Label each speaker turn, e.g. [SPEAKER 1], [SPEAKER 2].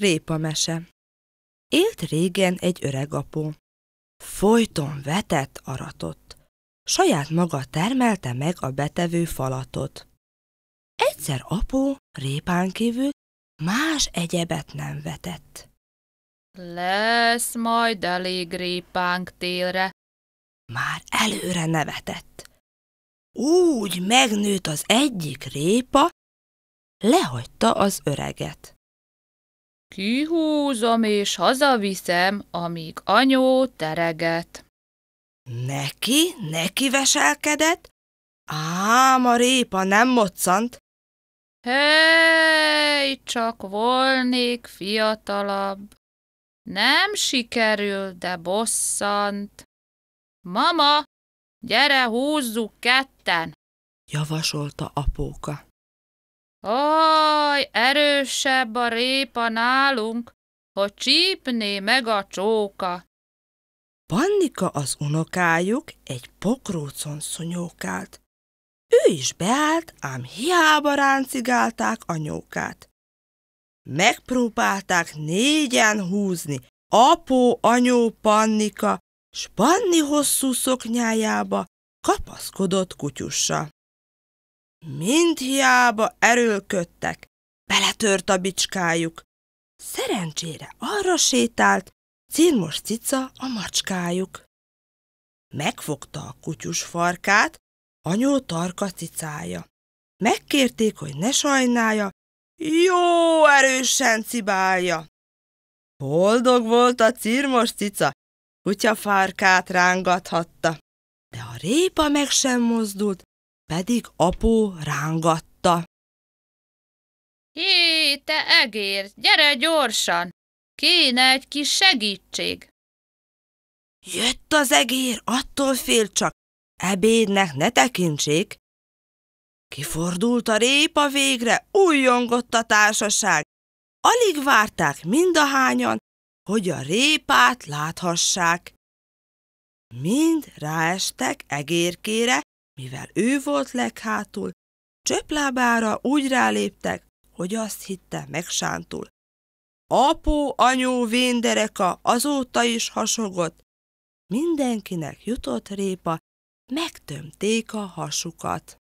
[SPEAKER 1] Répa mese Élt régen egy öreg apu. Folyton vetett aratott. Saját maga termelte meg a betevő falatot. Egyszer apu répán kívül más egyebet nem vetett.
[SPEAKER 2] Lesz majd elég répánk télre.
[SPEAKER 1] Már előre nevetett. Úgy megnőtt az egyik répa, lehagyta az öreget.
[SPEAKER 2] Kihúzom és hazaviszem, amíg anyó
[SPEAKER 1] tereget. Neki? Neki veselkedett? Á, a répa nem moccant. Hely, csak
[SPEAKER 2] volnék fiatalabb. Nem sikerül, de bosszant. Mama, gyere húzzuk ketten,
[SPEAKER 1] javasolta apóka.
[SPEAKER 2] Aj, erősebb a répa nálunk, hogy csípné meg a csóka.
[SPEAKER 1] Pannika az unokájuk egy pokrócon szonyókált. Ő is beállt, ám hiába ráncigálták a nyókát. Megpróbálták négyen húzni, apó, anyó, pannika, s panni hosszú szoknyájába kapaszkodott kutyussa. Mind hiába erőlködtek, beletört a bicskájuk. Szerencsére arra sétált cirmos cica a macskájuk. Megfogta a kutyus farkát, anyó tarka cicája. Megkérték, hogy ne sajnálja, jó erősen cibálja. Boldog volt a cirmos cica, farkát rángathatta, de a répa meg sem mozdult, pedig apó rángatta.
[SPEAKER 2] Hé, te egér, gyere gyorsan! Kéne egy kis segítség!
[SPEAKER 1] Jött az egér, attól fél csak, ebédnek ne tekintsék. Kifordult a répa végre, újjongott a társaság. Alig várták mind a hányan, hogy a répát láthassák. Mind ráestek egérkére, mivel ő volt leghátul, csöplábára úgy ráléptek, hogy azt hitte megsántul. Apó, anyó, véndereka azóta is hasogott. Mindenkinek jutott répa, megtömték a hasukat.